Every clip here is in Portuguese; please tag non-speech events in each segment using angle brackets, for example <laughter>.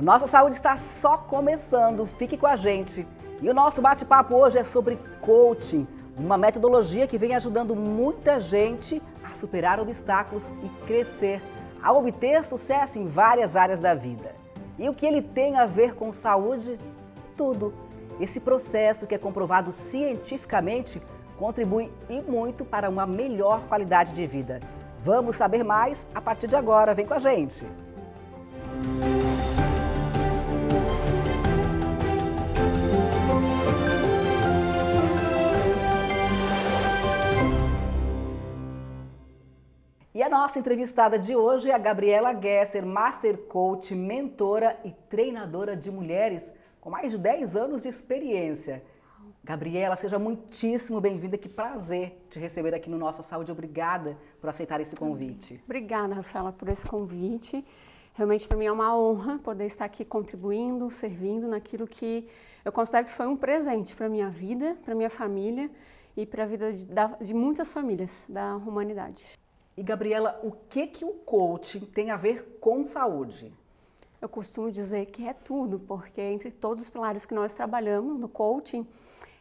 O Nossa Saúde está só começando, fique com a gente. E o nosso bate-papo hoje é sobre coaching, uma metodologia que vem ajudando muita gente a superar obstáculos e crescer, a obter sucesso em várias áreas da vida. E o que ele tem a ver com saúde? Tudo. Esse processo que é comprovado cientificamente contribui e muito para uma melhor qualidade de vida. Vamos saber mais a partir de agora. Vem com a gente! E a nossa entrevistada de hoje é a Gabriela Gesser, Master Coach, mentora e treinadora de mulheres com mais de 10 anos de experiência. Gabriela, seja muitíssimo bem-vinda. Que prazer te receber aqui no Nossa Saúde. Obrigada por aceitar esse convite. Obrigada, Rafaela, por esse convite. Realmente para mim é uma honra poder estar aqui contribuindo, servindo naquilo que eu considero que foi um presente para minha vida, para minha família e para a vida de, de, muitas famílias da humanidade. E Gabriela, o que que o coaching tem a ver com saúde? Eu costumo dizer que é tudo, porque entre todos os pilares que nós trabalhamos no coaching,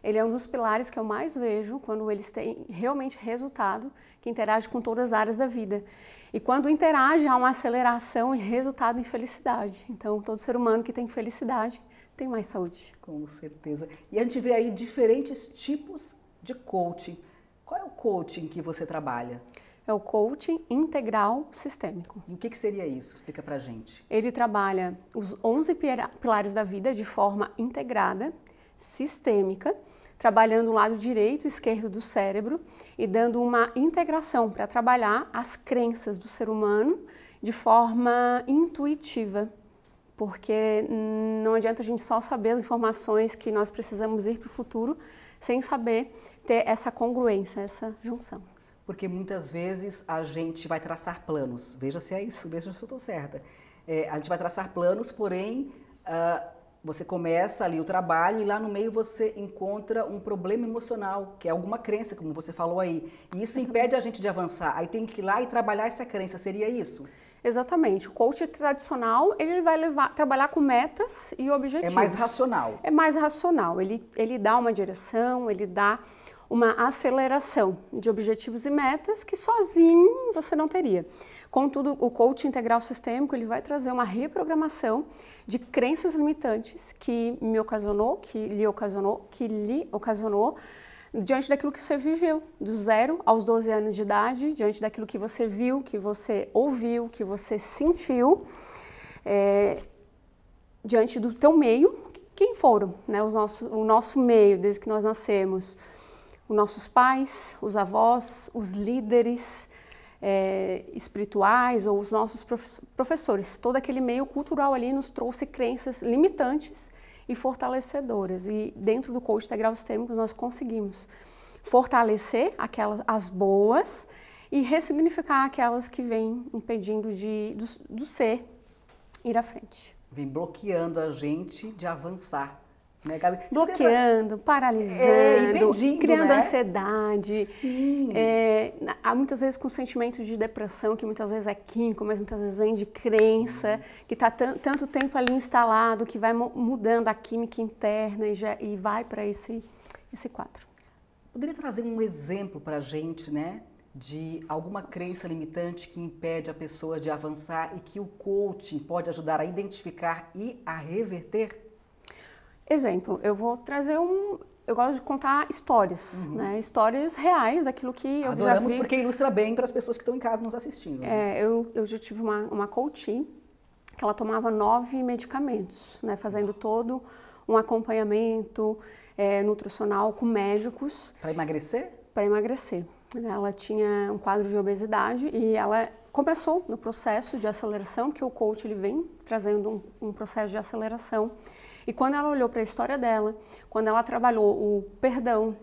ele é um dos pilares que eu mais vejo quando eles têm realmente resultado, que interage com todas as áreas da vida. E quando interage, há uma aceleração e resultado em felicidade. Então, todo ser humano que tem felicidade tem mais saúde. Com certeza. E a gente vê aí diferentes tipos de coaching. Qual é o coaching que você trabalha? é o coaching integral sistêmico. E o que, que seria isso? Explica pra gente. Ele trabalha os 11 pilares da vida de forma integrada, sistêmica, trabalhando o lado direito e esquerdo do cérebro e dando uma integração para trabalhar as crenças do ser humano de forma intuitiva porque não adianta a gente só saber as informações que nós precisamos ir para o futuro sem saber ter essa congruência, essa junção porque muitas vezes a gente vai traçar planos. Veja se é isso, <laughs> veja se eu estou certa. É, a gente vai traçar planos, porém uh, você começa ali o trabalho e lá no meio você encontra um problema emocional, que é alguma crença, como você falou aí. E isso impede a gente de avançar. Aí tem que ir lá e trabalhar essa crença. Seria isso? Exatamente. O coach tradicional, ele vai levar, trabalhar com metas e é objetivos. É mais racional. É mais racional. Ele, ele dá uma direção, ele dá uma aceleração de objetivos e metas que sozinho você não teria. Contudo, o coaching integral sistêmico ele vai trazer uma reprogramação de crenças limitantes que me ocasionou, que lhe ocasionou, que lhe ocasionou diante daquilo que você viveu, do zero aos 12 anos de idade, diante daquilo que você viu, que você ouviu, que você sentiu, é, diante do teu meio, quem foram, né, os nossos, o nosso meio desde que nós nascemos os nossos pais, os avós, os líderes é, espirituais ou os nossos professores. Todo aquele meio cultural ali nos trouxe crenças limitantes e fortalecedoras. E dentro do coach integral sistêmico nós conseguimos fortalecer aquelas as boas e ressignificar aquelas que vêm impedindo de, do, do ser ir à frente. Vem bloqueando a gente de avançar né, Gabi? bloqueando, paralisando, é, criando né? ansiedade. Sim. É, há muitas vezes com sentimentos de depressão, que muitas vezes é químico, mas muitas vezes vem de crença, Nossa. que está tanto tempo ali instalado, que vai mudando a química interna e, já, e vai para esse, esse quadro. Poderia trazer um exemplo para a gente, né? De alguma crença limitante que impede a pessoa de avançar e que o coaching pode ajudar a identificar e a reverter? Exemplo, eu vou trazer um. Eu gosto de contar histórias, uhum. né? Histórias reais daquilo que eu Adoramos já vi. Adoramos porque ilustra bem para as pessoas que estão em casa nos assistindo. Né? É, eu, eu já tive uma, uma coach que ela tomava nove medicamentos, né? Fazendo todo um acompanhamento é, nutricional com médicos. Para emagrecer? Para emagrecer. Ela tinha um quadro de obesidade e ela começou no processo de aceleração, que o coach ele vem trazendo um, um processo de aceleração. E quando ela olhou para a história dela, quando ela trabalhou o perdão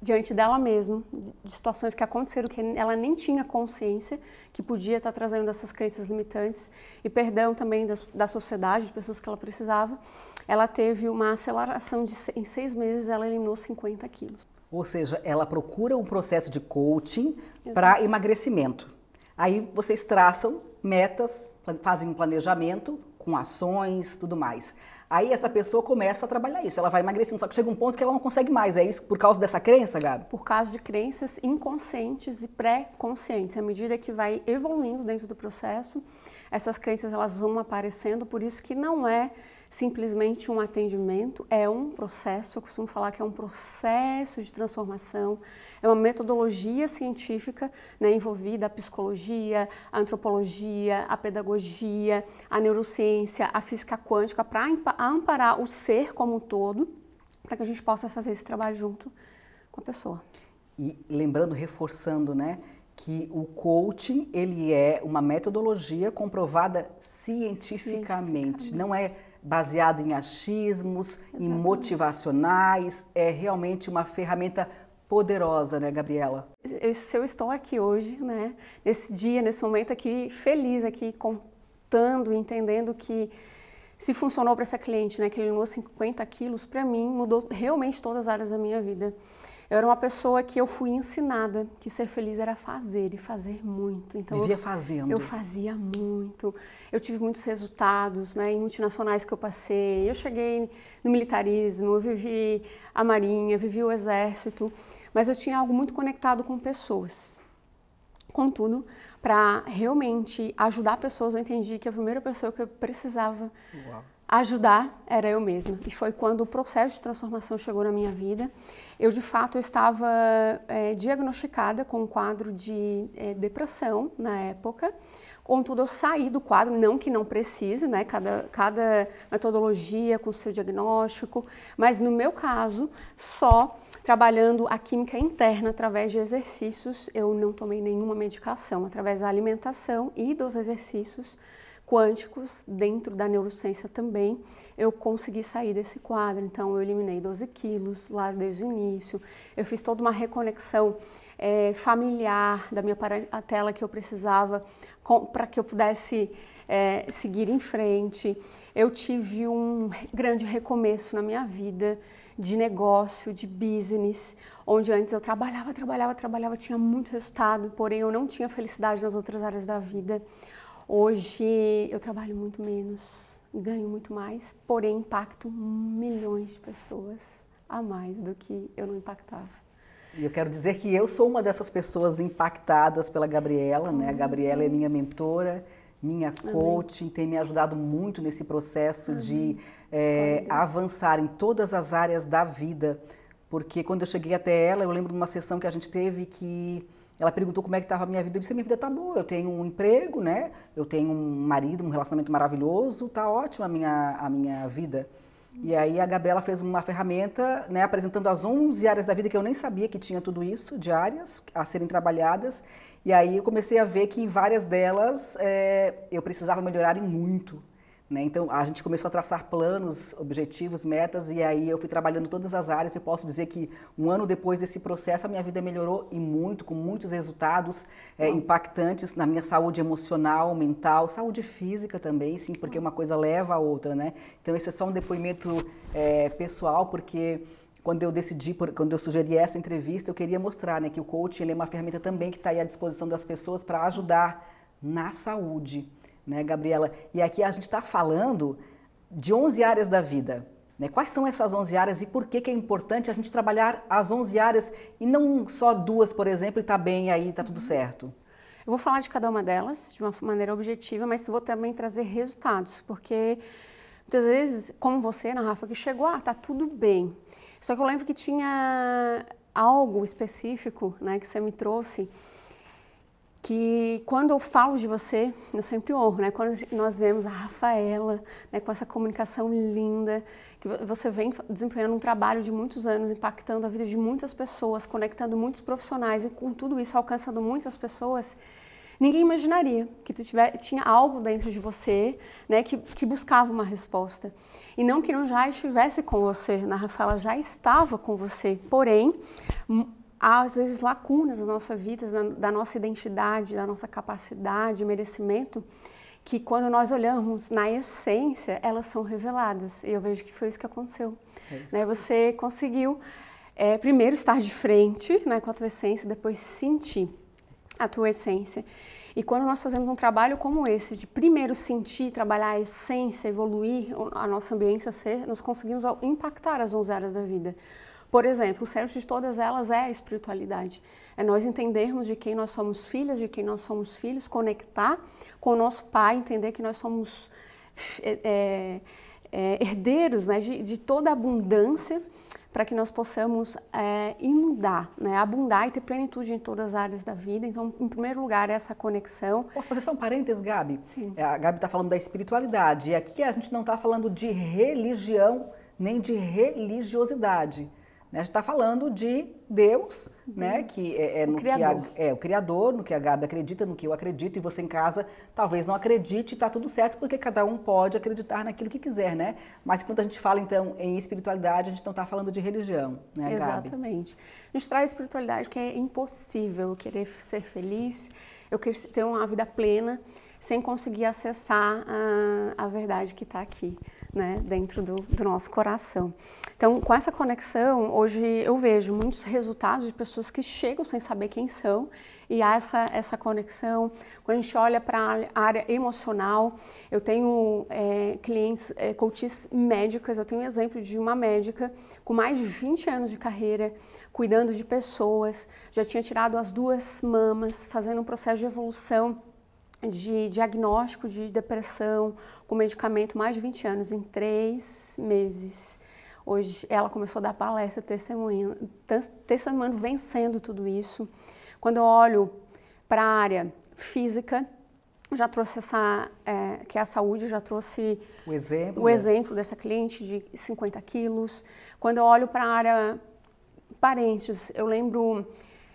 diante dela mesma, de situações que aconteceram que ela nem tinha consciência que podia estar tá trazendo essas crenças limitantes, e perdão também da, da sociedade, de pessoas que ela precisava, ela teve uma aceleração de, em seis meses, ela eliminou 50 quilos. Ou seja, ela procura um processo de coaching para emagrecimento. Aí vocês traçam metas, fazem um planejamento com ações, tudo mais. Aí essa pessoa começa a trabalhar isso, ela vai emagrecendo, só que chega um ponto que ela não consegue mais. É isso por causa dessa crença, Gabi? Por causa de crenças inconscientes e pré-conscientes. À medida que vai evoluindo dentro do processo, essas crenças elas vão aparecendo, por isso que não é simplesmente um atendimento, é um processo, eu costumo falar que é um processo de transformação, é uma metodologia científica né, envolvida a psicologia, a antropologia, a pedagogia, a neurociência, a física quântica, para amparar o ser como um todo, para que a gente possa fazer esse trabalho junto com a pessoa. E lembrando, reforçando, né? que o coaching ele é uma metodologia comprovada cientificamente, cientificamente. não é baseado em achismos, Exatamente. em motivacionais, é realmente uma ferramenta poderosa, né, Gabriela? Eu, se eu estou aqui hoje, né, nesse dia, nesse momento aqui, feliz aqui, contando, entendendo que se funcionou para essa cliente, né, que eliminou 50 quilos, para mim mudou realmente todas as áreas da minha vida. Eu era uma pessoa que eu fui ensinada que ser feliz era fazer e fazer muito. Então Vivia eu, fazendo. Eu fazia muito. Eu tive muitos resultados, né, em multinacionais que eu passei. Eu cheguei no militarismo, eu vivi a marinha, vivi o exército, mas eu tinha algo muito conectado com pessoas. Contudo, para realmente ajudar pessoas, eu entendi que a primeira pessoa que eu precisava Uau ajudar era eu mesma. E foi quando o processo de transformação chegou na minha vida. Eu, de fato, estava é, diagnosticada com um quadro de é, depressão na época. Contudo, eu saí do quadro, não que não precise, né? Cada, cada metodologia com seu diagnóstico, mas no meu caso, só trabalhando a química interna através de exercícios, eu não tomei nenhuma medicação. Através da alimentação e dos exercícios, quânticos, dentro da neurociência também, eu consegui sair desse quadro. Então, eu eliminei 12 quilos lá desde o início, eu fiz toda uma reconexão é, familiar da minha tela que eu precisava para que eu pudesse é, seguir em frente. Eu tive um grande recomeço na minha vida de negócio, de business, onde antes eu trabalhava, trabalhava, trabalhava, tinha muito resultado, porém eu não tinha felicidade nas outras áreas da vida. Hoje eu trabalho muito menos, ganho muito mais, porém impacto milhões de pessoas a mais do que eu não impactava. E eu quero dizer que eu sou uma dessas pessoas impactadas pela Gabriela, né? A Gabriela é minha mentora, minha coach, Amém. tem me ajudado muito nesse processo Amém. de é, avançar em todas as áreas da vida. Porque quando eu cheguei até ela, eu lembro de uma sessão que a gente teve que ela perguntou como é que estava a minha vida. Eu disse: minha vida está boa, eu tenho um emprego, né? Eu tenho um marido, um relacionamento maravilhoso, está ótima a minha, a minha vida. E aí a Gabela fez uma ferramenta, né, apresentando as 11 áreas da vida que eu nem sabia que tinha tudo isso, de áreas a serem trabalhadas. E aí eu comecei a ver que em várias delas é, eu precisava melhorar em muito. Né? Então, a gente começou a traçar planos, objetivos, metas, e aí eu fui trabalhando todas as áreas. e posso dizer que um ano depois desse processo, a minha vida melhorou e muito, com muitos resultados é, impactantes na minha saúde emocional, mental, saúde física também, sim, porque uma coisa leva a outra. Né? Então, esse é só um depoimento é, pessoal, porque quando eu decidi, quando eu sugeri essa entrevista, eu queria mostrar né, que o coaching é uma ferramenta também que está à disposição das pessoas para ajudar na saúde né, Gabriela? E aqui a gente está falando de 11 áreas da vida. Né? Quais são essas 11 áreas e por que, que é importante a gente trabalhar as 11 áreas e não só duas, por exemplo, e está bem aí, está tudo uhum. certo? Eu vou falar de cada uma delas de uma maneira objetiva, mas vou também trazer resultados, porque muitas vezes, como você, na Rafa, que chegou, ah, tá tudo bem. Só que eu lembro que tinha algo específico né, que você me trouxe que quando eu falo de você, eu sempre honro, né? Quando nós vemos a Rafaela, né, com essa comunicação linda, que você vem desempenhando um trabalho de muitos anos, impactando a vida de muitas pessoas, conectando muitos profissionais e com tudo isso alcançando muitas pessoas, ninguém imaginaria que tu tiver, tinha algo dentro de você, né, que, que buscava uma resposta. E não que não já estivesse com você, na Rafaela já estava com você, porém há às vezes lacunas da nossa vida, da nossa identidade, da nossa capacidade, merecimento, que quando nós olhamos na essência, elas são reveladas. E eu vejo que foi isso que aconteceu. É isso. Né? Você conseguiu é, primeiro estar de frente né, com a tua essência, depois sentir a tua essência. E quando nós fazemos um trabalho como esse, de primeiro sentir, trabalhar a essência, evoluir a nossa ambiência ser, nós conseguimos impactar as 11 áreas da vida. Por exemplo, o certo de todas elas é a espiritualidade. É nós entendermos de quem nós somos filhas, de quem nós somos filhos, conectar com o nosso pai, entender que nós somos é, é, é herdeiros né, de, de, toda a abundância para que nós possamos é, inundar, né, abundar e ter plenitude em todas as áreas da vida. Então, em primeiro lugar, essa conexão. Posso fazer só um parênteses, Gabi? Sim. É, a Gabi está falando da espiritualidade. E aqui a gente não está falando de religião nem de religiosidade. Né? A gente está falando de Deus, né? Deus, né? Que é, é no que a, é o Criador, no que a Gabi acredita, no que eu acredito, e você em casa talvez não acredite, está tudo certo, porque cada um pode acreditar naquilo que quiser, né? Mas quando a gente fala então em espiritualidade, a gente não está falando de religião, né, Gabi? Exatamente. A gente traz espiritualidade que é impossível querer ser feliz, eu querer ter uma vida plena sem conseguir acessar a, a verdade que está aqui né, dentro do, do, nosso coração. Então, com essa conexão, hoje eu vejo muitos resultados de pessoas que chegam sem saber quem são e há essa, essa conexão. Quando a gente olha para a área emocional, eu tenho é, clientes, é, coaches médicas, eu tenho um exemplo de uma médica com mais de 20 anos de carreira, cuidando de pessoas, já tinha tirado as duas mamas, fazendo um processo de evolução de diagnóstico de depressão com medicamento mais de 20 anos, em três meses. Hoje ela começou a dar palestra testemunhando, testemunhando vencendo tudo isso. Quando eu olho para a área física, já trouxe essa, é, que é a saúde, já trouxe o exemplo, o né? exemplo dessa cliente de 50 quilos. Quando eu olho para a área parentes, eu lembro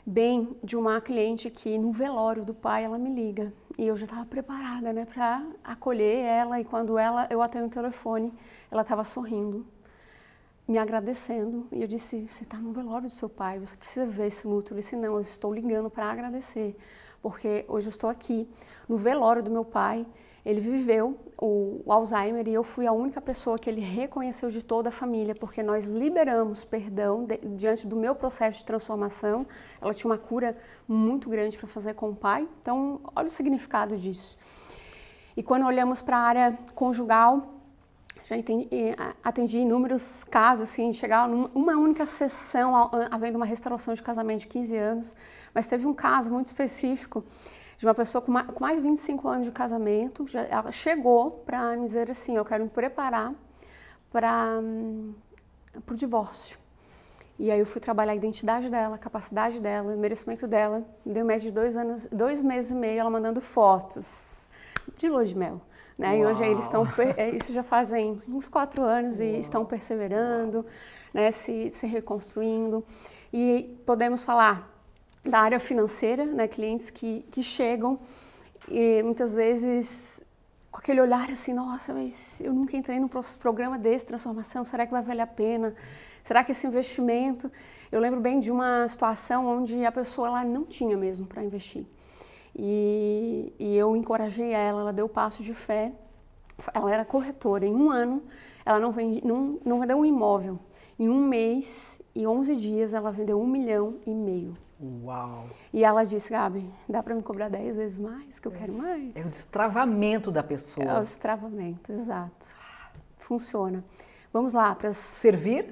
bem de uma cliente que no velório do pai ela me liga e eu já estava preparada, né, para acolher ela e quando ela eu atendo o telefone, ela estava sorrindo, me agradecendo e eu disse: "Você está no velório do seu pai, você precisa ver esse luto". Ele disse: "Não, eu estou ligando para agradecer, porque hoje eu estou aqui no velório do meu pai ele viveu o, o Alzheimer e eu fui a única pessoa que ele reconheceu de toda a família, porque nós liberamos perdão de, diante do meu processo de transformação. Ela tinha uma cura muito grande para fazer com o pai, então olha o significado disso. E quando olhamos para a área conjugal, já entendi, atendi inúmeros casos, assim, chegar numa única sessão havendo uma restauração de casamento de 15 anos, mas teve um caso muito específico de uma pessoa com mais de 25 anos de casamento, já, ela chegou para me dizer assim, eu quero me preparar para hum, o divórcio. E aí eu fui trabalhar a identidade dela, a capacidade dela, o merecimento dela. Deu mais de dois anos, dois meses e meio, ela mandando fotos de lua de mel. Né? E hoje eles estão, é, isso já fazem uns quatro anos Uau. e estão perseverando, né? se, se reconstruindo. E podemos falar da área financeira, né, clientes que, que chegam e muitas vezes com aquele olhar assim, nossa, mas eu nunca entrei num programa desse, transformação, será que vai valer a pena? Será que esse investimento... Eu lembro bem de uma situação onde a pessoa ela não tinha mesmo para investir. E, e, eu encorajei ela, ela deu o passo de fé. Ela era corretora. Em um ano, ela não, não, não vendeu um imóvel. Em um mês e 11 dias, ela vendeu um milhão e meio. Uau! E ela disse, Gabi, dá para me cobrar 10 vezes mais, que eu é. quero mais. É o destravamento da pessoa. É o destravamento, exato. Funciona. Vamos lá para... Servir?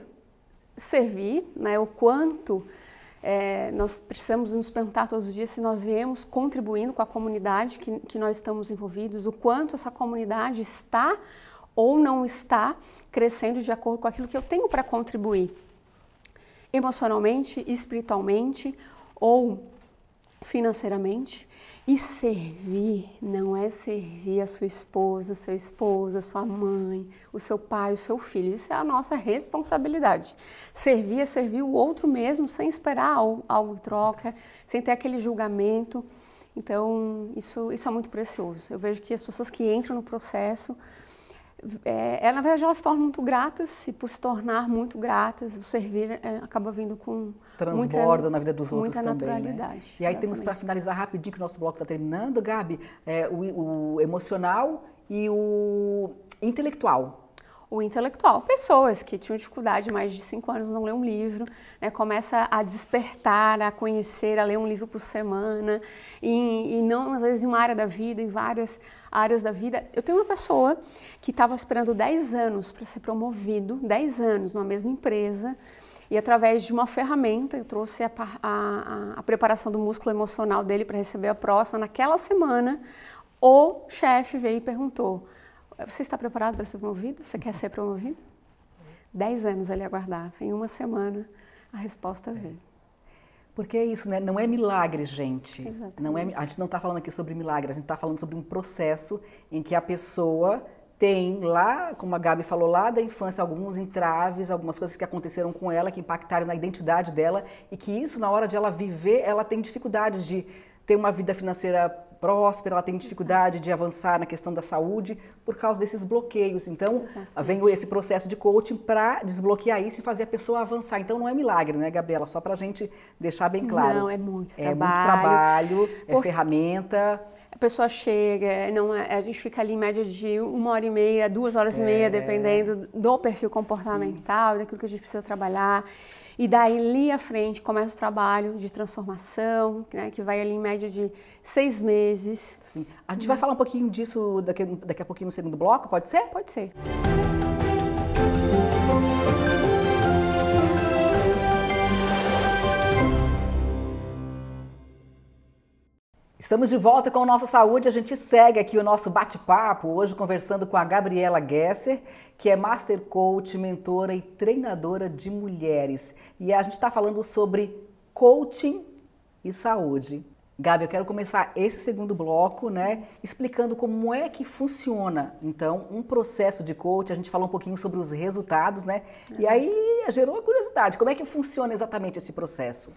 Servir, né? O quanto é, nós precisamos nos perguntar todos os dias se nós viemos contribuindo com a comunidade que, que nós estamos envolvidos, o quanto essa comunidade está ou não está crescendo de acordo com aquilo que eu tenho para contribuir emocionalmente, espiritualmente ou financeiramente. E servir não é servir a sua esposa, seu esposo, a sua mãe, o seu pai, o seu filho. Isso é a nossa responsabilidade. Servir é servir o outro mesmo, sem esperar algo em troca, sem ter aquele julgamento. Então, isso, isso é muito precioso. Eu vejo que as pessoas que entram no processo é, ela, na verdade, elas se tornam muito gratas e por se tornar muito gratas, o servir é, acaba vindo com transborda muita, na vida dos outros muita também. Né? Naturalidade, né? E aí exatamente. temos para finalizar rapidinho que o nosso bloco está terminando, Gabi, é, o, o emocional e o intelectual o intelectual. Pessoas que tinham dificuldade mais de cinco anos não ler um livro, né, começa a despertar, a conhecer, a ler um livro por semana, e, e não às vezes em uma área da vida, em várias áreas da vida. Eu tenho uma pessoa que estava esperando 10 anos para ser promovido, 10 anos numa mesma empresa, e através de uma ferramenta, eu trouxe a, a, a preparação do músculo emocional dele para receber a próxima. Naquela semana, o chefe veio e perguntou: Você está preparado para ser promovido? Você quer ser promovido? Dez anos ele aguardava. Em uma semana, a resposta veio. Porque é isso, né? Não é milagre, gente. Exatamente. Não é, a gente não está falando aqui sobre milagre, a gente está falando sobre um processo em que a pessoa tem lá, como a Gabi falou lá da infância, alguns entraves, algumas coisas que aconteceram com ela, que impactaram na identidade dela, e que isso, na hora de ela viver, ela tem dificuldades de ter uma vida financeira próspera, ela tem dificuldade Exato. de avançar na questão da saúde por causa desses bloqueios. Então, Exatamente. vem esse processo de coaching para desbloquear isso e fazer a pessoa avançar. Então, não é milagre, né, Gabriela? Só para a gente deixar bem claro. Não, é muito trabalho. É muito trabalho, é ferramenta a pessoa chega, é, não é, a gente fica ali em média de uma hora e meia, duas horas é. e meia, é. dependendo do perfil comportamental, Sim. daquilo que a gente precisa trabalhar. E daí, à frente, começa o trabalho de transformação, né, que vai ali em média de seis meses. Sim. A gente vai uhum. falar um pouquinho disso daqui, daqui a pouquinho no segundo bloco, pode ser? Pode ser. Estamos de volta com Nossa Saúde. A gente segue aqui o nosso bate-papo, hoje conversando com a Gabriela Gesser, que é Master Coach, mentora e treinadora de mulheres. E a gente está falando sobre coaching e saúde. Gabi, eu quero começar esse segundo bloco, né, explicando como é que funciona, então, um processo de coach. A gente falou um pouquinho sobre os resultados, né? e aí gerou a curiosidade, como é que funciona exatamente esse processo?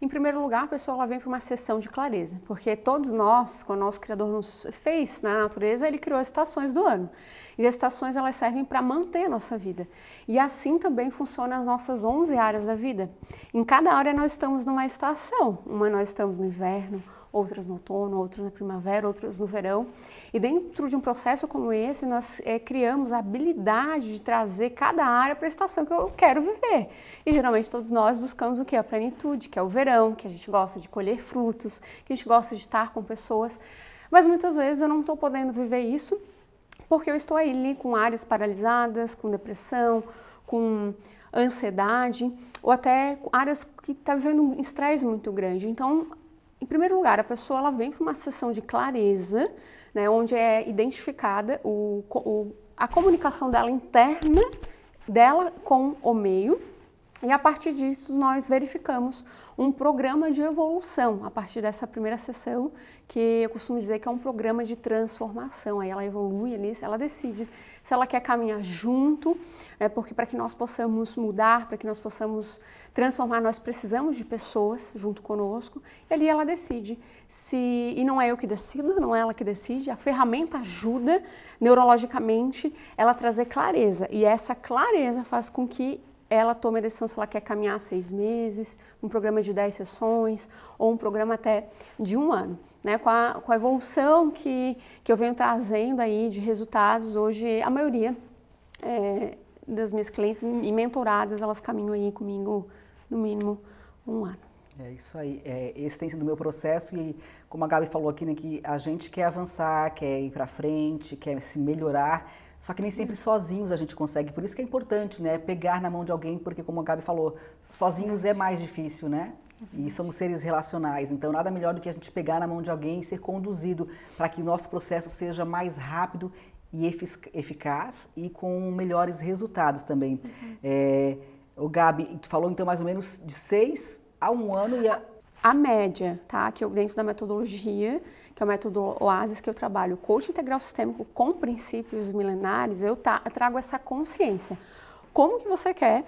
Em primeiro lugar, pessoal, ela vem para uma sessão de clareza, porque todos nós, quando o nosso Criador nos fez na natureza, ele criou as estações do ano. E as estações elas servem para manter a nossa vida. E assim também funcionam as nossas 11 áreas da vida. Em cada área nós estamos numa estação. Uma nós estamos no inverno, outras no outono, outras na primavera, outras no verão. E dentro de um processo como esse, nós é, criamos a habilidade de trazer cada área para a estação que eu quero viver. E geralmente todos nós buscamos o que? A plenitude, que é o verão, que a gente gosta de colher frutos, que a gente gosta de estar com pessoas. Mas muitas vezes eu não estou podendo viver isso porque eu estou ali com áreas paralisadas, com depressão, com ansiedade ou até áreas que está vivendo um estresse muito grande. Então, em primeiro lugar, a pessoa ela vem para uma sessão de clareza, né, onde é identificada o, o, a comunicação dela interna dela com o meio e a partir disso, nós verificamos um programa de evolução, a partir dessa primeira sessão, que eu costumo dizer que é um programa de transformação. Aí ela evolui ali, ela decide se ela quer caminhar junto, né, porque para que nós possamos mudar, para que nós possamos transformar, nós precisamos de pessoas junto conosco. E ali ela decide se. E não é eu que decido, não é ela que decide, a ferramenta ajuda neurologicamente ela trazer clareza. E essa clareza faz com que ela toma a decisão se ela quer caminhar seis meses, um programa de dez sessões ou um programa até de um ano. Né? Com, a, com a evolução que, que eu venho trazendo aí de resultados, hoje a maioria é, das minhas clientes e mentoradas, elas caminham aí comigo no mínimo um ano. É isso aí. É, esse tem sido o meu processo e, como a Gabi falou aqui, né, que a gente quer avançar, quer ir para frente, quer se melhorar só que nem sempre sozinhos a gente consegue. Por isso que é importante, né? Pegar na mão de alguém, porque como a Gabi falou, sozinhos é mais difícil, né? E somos seres relacionais, então nada melhor do que a gente pegar na mão de alguém e ser conduzido para que o nosso processo seja mais rápido e eficaz e com melhores resultados também. É, o Gabi, tu falou então mais ou menos de seis a um ano e a... a média, tá? Que eu dentro da metodologia que é o método OASIS que eu trabalho, coaching integral sistêmico com princípios milenares, eu trago essa consciência. Como que você quer,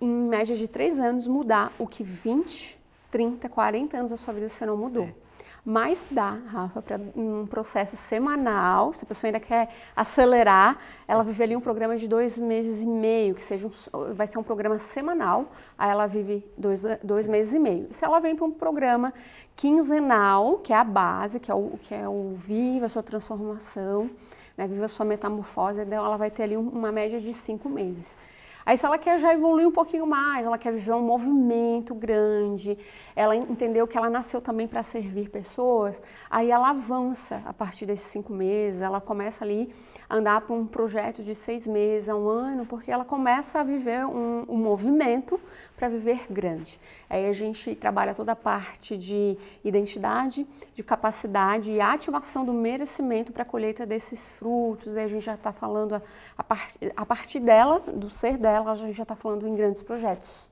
em média de três anos, mudar o que 20, 30, 40 anos da sua vida você não mudou? É. Mas dá, Rafa, para um processo semanal, se a pessoa ainda quer acelerar, ela vive ali um programa de dois meses e meio, que seja um, vai ser um programa semanal, aí ela vive dois, dois meses e meio. Se ela vem para um programa quinzenal, que é a base, que é o, que é o viva a sua transformação, né, viva a sua metamorfose, então ela vai ter ali uma média de cinco meses. Aí se ela quer já evoluir um pouquinho mais, ela quer viver um movimento grande, ela entendeu que ela nasceu também para servir pessoas, aí ela avança a partir desses cinco meses, ela começa ali a andar para um projeto de seis meses, a um ano, porque ela começa a viver um, um movimento para viver grande. Aí a gente trabalha toda a parte de identidade, de capacidade e ativação do merecimento para a colheita desses frutos, aí a gente já está falando a, a, part, a partir dela, do ser dela, ela, a gente já está falando em grandes projetos,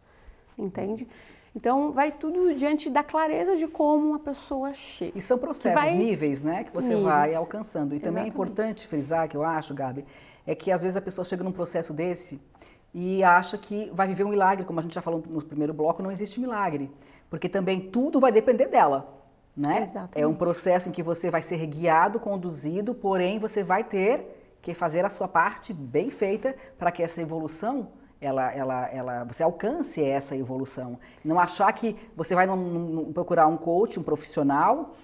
entende? Então, vai tudo diante da clareza de como uma pessoa chega. E são processos, vai... níveis, né, que você níveis. vai alcançando. E Exatamente. também é importante frisar, que eu acho, Gabi, é que às vezes a pessoa chega num processo desse e acha que vai viver um milagre, como a gente já falou no primeiro bloco, não existe milagre, porque também tudo vai depender dela, né? É um processo em que você vai ser guiado, conduzido, porém você vai ter que fazer a sua parte bem feita para que essa evolução ela, ela, ela, você alcance essa evolução. Não achar que você vai num, num, procurar um coach, um profissional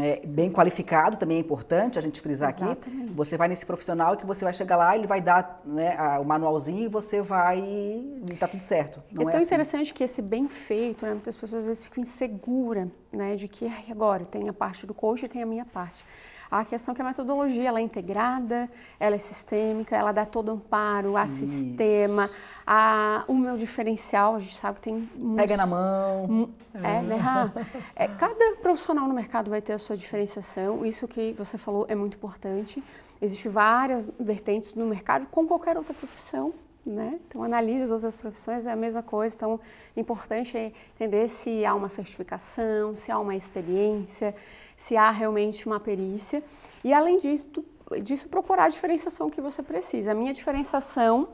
é, bem qualificado, também é importante a gente frisar Exatamente. aqui. Você vai nesse profissional que você vai chegar lá, ele vai dar né, a, o manualzinho e você vai. e tá tudo certo. Não é, é tão assim. interessante que esse bem feito, né, muitas pessoas às vezes ficam inseguras né, de que agora tem a parte do coach e tem a minha parte. A questão é que a metodologia ela é integrada, ela é sistêmica, ela dá todo amparo a Isso. sistema, a, o meu diferencial, a gente sabe que tem... Uns, Pega na mão. É, né? É. Ah, é, cada profissional no mercado vai ter a sua diferenciação. Isso que você falou é muito importante. Existem várias vertentes no mercado, como qualquer outra profissão. Né? Então, analisa as outras profissões, é a mesma coisa. Então, importante é entender se há uma certificação, se há uma experiência se há realmente uma perícia. E além disso, disso procurar a diferenciação que você precisa. A minha diferenciação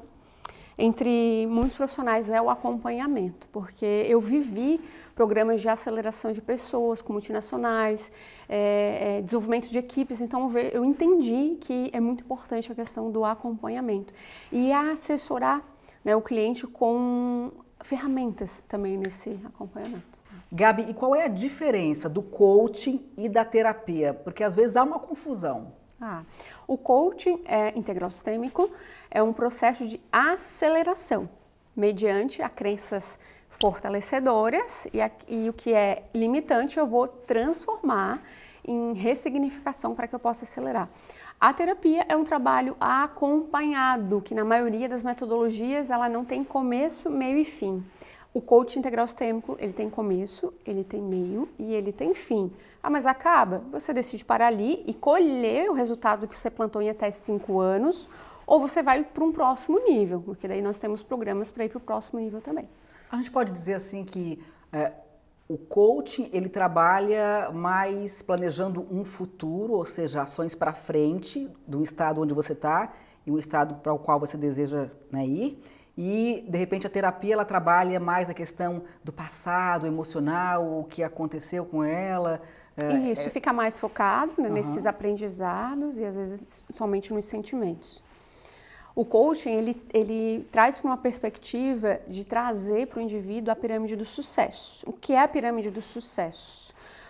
entre muitos profissionais é o acompanhamento, porque eu vivi programas de aceleração de pessoas com multinacionais, é, é, desenvolvimento de equipes, então eu entendi que é muito importante a questão do acompanhamento e assessorar né, o cliente com ferramentas também nesse acompanhamento. Gabi, e qual é a diferença do coaching e da terapia? Porque às vezes há uma confusão. Ah, o coaching é integral sistêmico, é um processo de aceleração mediante a crenças fortalecedoras e, a, e o que é limitante eu vou transformar em ressignificação para que eu possa acelerar. A terapia é um trabalho acompanhado, que na maioria das metodologias ela não tem começo, meio e fim. O coaching integral sistêmico, ele tem começo, ele tem meio e ele tem fim. Ah, mas acaba? Você decide parar ali e colher o resultado que você plantou em até cinco anos, ou você vai para um próximo nível, porque daí nós temos programas para ir para o próximo nível também. A gente pode dizer assim que é, o coaching ele trabalha mais planejando um futuro, ou seja, ações para frente do estado onde você está e o estado para o qual você deseja né, ir e, de repente, a terapia ela trabalha mais a questão do passado, emocional, o que aconteceu com ela. É, Isso, é... fica mais focado né, uhum. nesses aprendizados e, às vezes, somente nos sentimentos. O coaching, ele, ele traz para uma perspectiva de trazer para o indivíduo a pirâmide do sucesso. O que é a pirâmide do sucesso?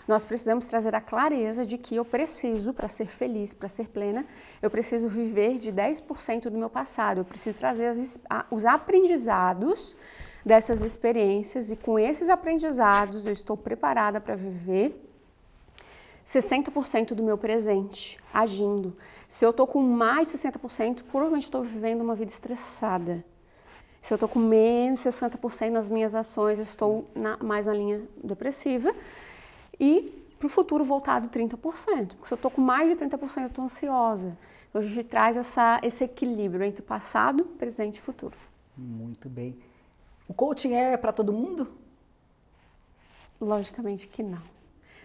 nós precisamos trazer a clareza de que eu preciso, para ser feliz, para ser plena, eu preciso viver de 10% do meu passado, eu preciso trazer as, a, os aprendizados dessas experiências e com esses aprendizados eu estou preparada para viver 60% do meu presente agindo. Se eu estou com mais de 60%, provavelmente estou vivendo uma vida estressada. Se eu estou com menos de 60% nas minhas ações, estou na, mais na linha depressiva. E para o futuro voltado 30%, porque se eu estou com mais de 30%, eu estou ansiosa. Então a gente traz essa, esse equilíbrio entre passado, presente e futuro. Muito bem. O coaching é para todo mundo? Logicamente que não.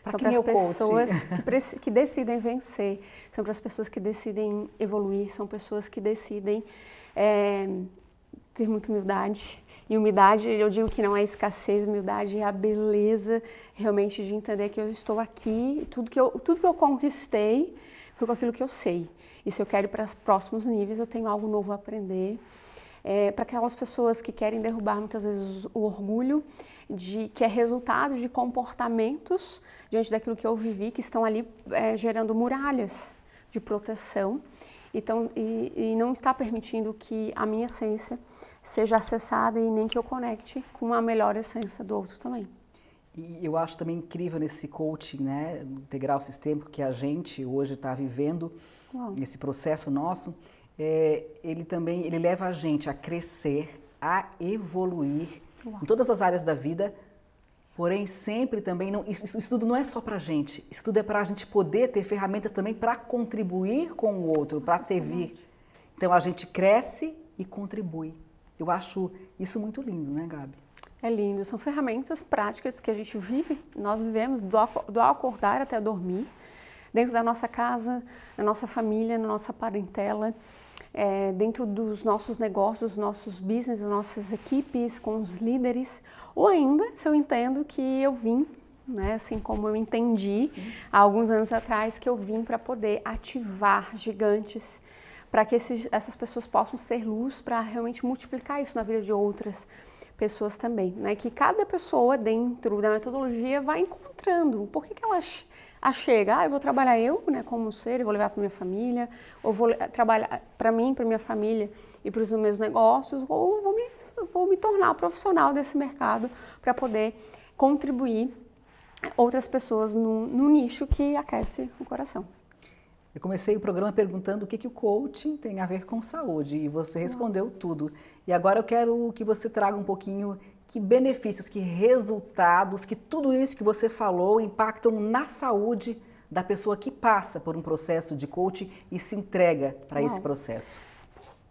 Pra são para as é pessoas <laughs> que, que, decidem vencer, são para as pessoas que decidem evoluir, são pessoas que decidem é, ter muita humildade, e humildade, eu digo que não é escassez, humildade é a beleza realmente de entender que eu estou aqui, tudo que eu, tudo que eu conquistei foi com aquilo que eu sei. E se eu quero ir para os próximos níveis, eu tenho algo novo a aprender. É, para aquelas pessoas que querem derrubar muitas vezes o orgulho, de que é resultado de comportamentos diante daquilo que eu vivi, que estão ali é, gerando muralhas de proteção então, e, e não está permitindo que a minha essência seja acessada e nem que eu conecte com a melhor essência do outro também. E eu acho também incrível nesse coaching né, integral sistêmico que a gente hoje está vivendo, Uau. esse processo nosso, é, ele também ele leva a gente a crescer, a evoluir Uau. em todas as áreas da vida, porém sempre também, não, isso, isso tudo não é só para a gente, isso tudo é para a gente poder ter ferramentas também para contribuir com o outro, para servir. Então a gente cresce e contribui. Eu acho isso muito lindo, né, Gabi? É lindo. São ferramentas práticas que a gente vive, nós vivemos do, do acordar até dormir, dentro da nossa casa, na nossa família, na nossa parentela, é, dentro dos nossos negócios, nossos business, nossas equipes, com os líderes, ou ainda se eu entendo que eu vim, né, assim como eu entendi Sim. há alguns anos atrás, que eu vim para poder ativar gigantes para que esses, essas pessoas possam ser luz para realmente multiplicar isso na vida de outras pessoas também, né? Que cada pessoa dentro da metodologia vai encontrando por que, que ela a chega, ah, eu vou trabalhar eu, né, como ser, eu vou levar para minha família, ou vou eh, trabalhar eh, para mim, para minha família e para os meus negócios, ou vou me, vou me tornar profissional desse mercado para poder contribuir outras pessoas no, no nicho que aquece o coração. Eu comecei o programa perguntando o que, que o coaching tem a ver com saúde e você respondeu tudo. E agora eu quero que você traga um pouquinho que benefícios, que resultados, que tudo isso que você falou impactam na saúde da pessoa que passa por um processo de coaching e se entrega para esse processo.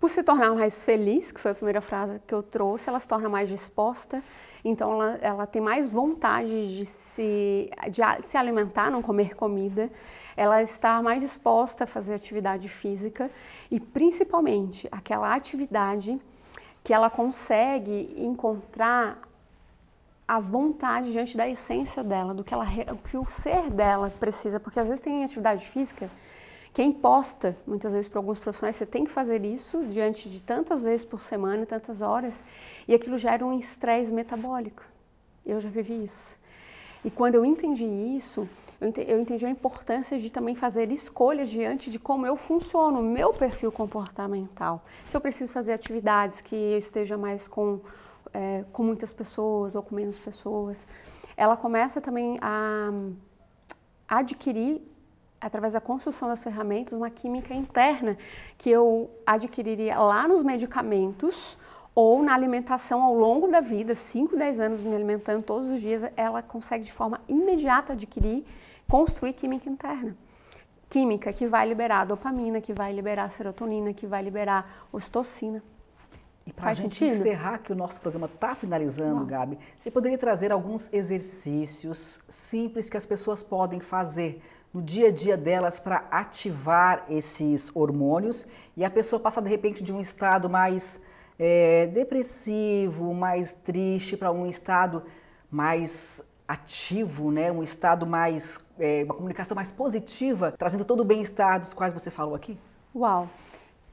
Por se tornar mais feliz, que foi a primeira frase que eu trouxe, ela se torna mais disposta, então ela, ela tem mais vontade de se, de se alimentar, não comer comida, ela está mais disposta a fazer atividade física e principalmente aquela atividade que ela consegue encontrar a vontade diante da essência dela, do que, ela, o que o ser dela precisa, porque às vezes tem atividade física que é imposta muitas vezes para alguns profissionais. Você tem que fazer isso diante de tantas vezes por semana, tantas horas, e aquilo gera um estresse metabólico. Eu já vivi isso. E quando eu entendi isso, eu entendi a importância de também fazer escolhas diante de como eu funciono, o meu perfil comportamental. Se eu preciso fazer atividades que eu esteja mais com, é, com muitas pessoas ou com menos pessoas. Ela começa também a adquirir através da construção das ferramentas, uma química interna que eu adquiriria lá nos medicamentos ou na alimentação ao longo da vida, 5, 10 anos me alimentando todos os dias, ela consegue de forma imediata adquirir, construir química interna. Química que vai liberar dopamina, que vai liberar serotonina, que vai liberar ocitocina. E para a gente sentido? encerrar, que o nosso programa está finalizando, Bom. Gabi, você poderia trazer alguns exercícios simples que as pessoas podem fazer no dia a dia delas para ativar esses hormônios e a pessoa passa de repente de um estado mais é, depressivo, mais triste, para um estado mais ativo, né? um estado mais, é, uma comunicação mais positiva, trazendo todo o bem-estar dos quais você falou aqui? Uau!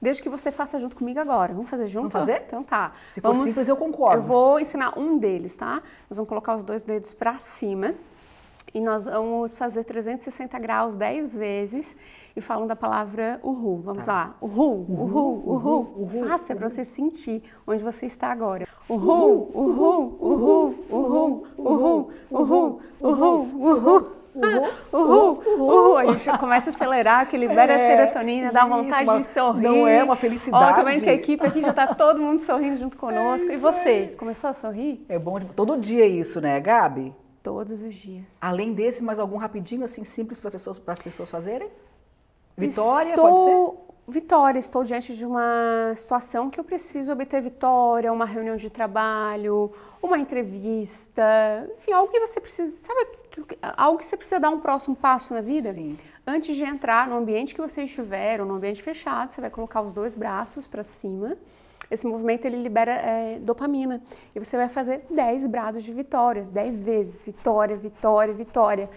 Desde que você faça junto comigo agora. Vamos fazer junto? Vamos fazer? Então tá. Se for vamos, simples, eu concordo. Eu vou ensinar um deles, tá? Nós vamos colocar os dois dedos para cima e nós vamos fazer 360 graus 10 vezes e falam da palavra uhu. Vamos tá. lá. Uhu, uhu, uhu, uhu. Faça para você sentir onde você está agora. Uhu, uhu, uhu, uhu, uhu, uhu, uhu, uhu. Uhul, uhul, uhul. A gente começa a acelerar, que libera é, a serotonina, dá vontade isso, de sorrir. Não é uma felicidade. Ó, oh, também que a equipe aqui já está todo mundo sorrindo junto conosco. É e você, começou a sorrir? É bom, de... todo dia isso, né, Gabi? Todos os dias. Além desse, mais algum rapidinho, assim, simples para pessoas, as pessoas fazerem? Vitória, estou... pode ser? Vitória, estou diante de uma situação que eu preciso obter vitória, uma reunião de trabalho, uma entrevista, enfim, algo que você precisa, sabe, algo que você precisa dar um próximo passo na vida. Sim. Antes de entrar no ambiente que você estiver, ou no ambiente fechado, você vai colocar os dois braços para cima esse movimento ele libera é, dopamina. E você vai fazer 10 brados de vitória, 10 vezes, vitória, vitória, vitória.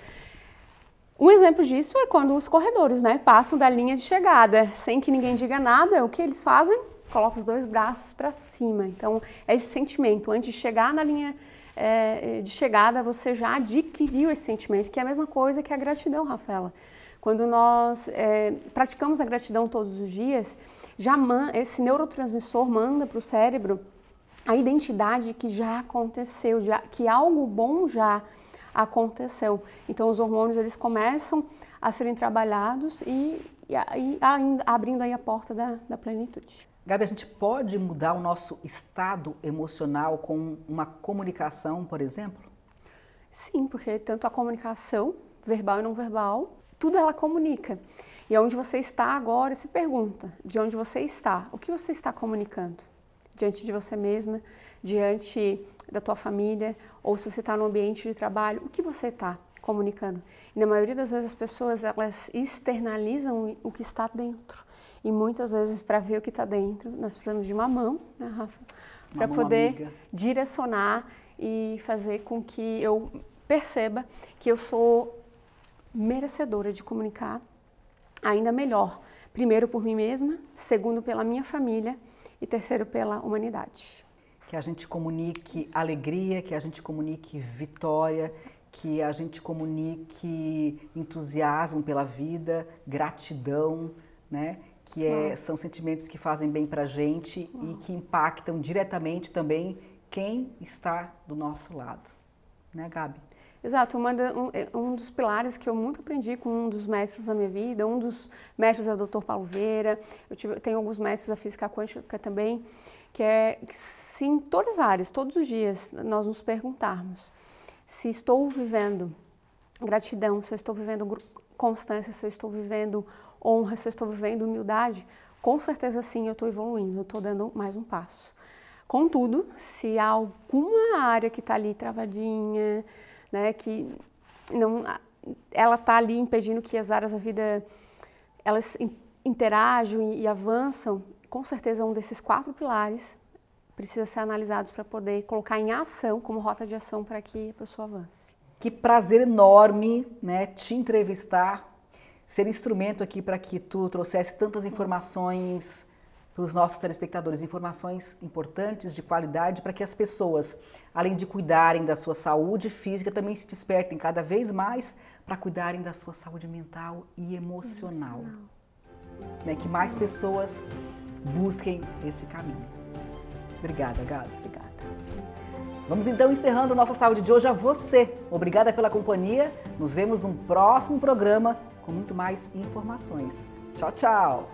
Um exemplo disso é quando os corredores né, passam da linha de chegada, sem que ninguém diga nada, o que eles fazem? Colocam os dois braços para cima. Então, é esse sentimento. Antes de chegar na linha é, de chegada, você já adquiriu esse sentimento, que é a mesma coisa que a gratidão, Rafaela. Quando nós é, praticamos a gratidão todos os dias, já esse neurotransmissor manda para o cérebro a identidade que já aconteceu, já, que algo bom já aconteceu. Então os hormônios eles começam a serem trabalhados e, e, e ainda, abrindo aí a porta da, da plenitude. Gabi, a gente pode mudar o nosso estado emocional com uma comunicação, por exemplo? Sim, porque tanto a comunicação verbal e não verbal tudo ela comunica. E onde você está agora, se pergunta de onde você está, o que você está comunicando diante de você mesma, diante da tua família, ou se você está no ambiente de trabalho, o que você está comunicando. E na maioria das vezes as pessoas elas externalizam o que está dentro. E muitas vezes para ver o que está dentro, nós precisamos de uma mão, né, Rafa, para poder amiga. direcionar e fazer com que eu perceba que eu sou merecedora de comunicar ainda melhor. Primeiro por mim mesma, segundo pela minha família e terceiro pela humanidade. Que a gente comunique Isso. alegria, que a gente comunique vitória, Isso. que a gente comunique entusiasmo pela vida, gratidão, né? que é, são sentimentos que fazem bem para a gente Uau. e que impactam diretamente também quem está do nosso lado. Né, Gabi? Exato, uma um, é, um, dos pilares que eu muito aprendi com um dos mestres da minha vida, um dos mestres é o Dr. Paulo Vieira, eu tive, tenho alguns mestres da física quântica também, que é que se em todas as áreas, todos os dias, nós nos perguntarmos se estou vivendo gratidão, se eu estou vivendo constância, se eu estou vivendo honra, se eu estou vivendo humildade, com certeza sim, eu estou evoluindo, eu estou dando mais um passo. Contudo, se há alguma área que está ali travadinha, né, que não, ela está ali impedindo que as áreas da vida elas interajam e, e avançam, com certeza um desses quatro pilares precisa ser analisados para poder colocar em ação, como rota de ação, para que a pessoa avance. Que prazer enorme né, te entrevistar, ser instrumento aqui para que tu trouxesse tantas informações para os nossos telespectadores informações importantes de qualidade para que as pessoas, além de cuidarem da sua saúde física, também se despertem cada vez mais para cuidarem da sua saúde mental e emocional. emocional. Né? Que mais pessoas busquem esse caminho. Obrigada, Gabi. Obrigada. Vamos então encerrando nossa saúde de hoje a você. Obrigada pela companhia. Nos vemos num próximo programa com muito mais informações. Tchau, tchau.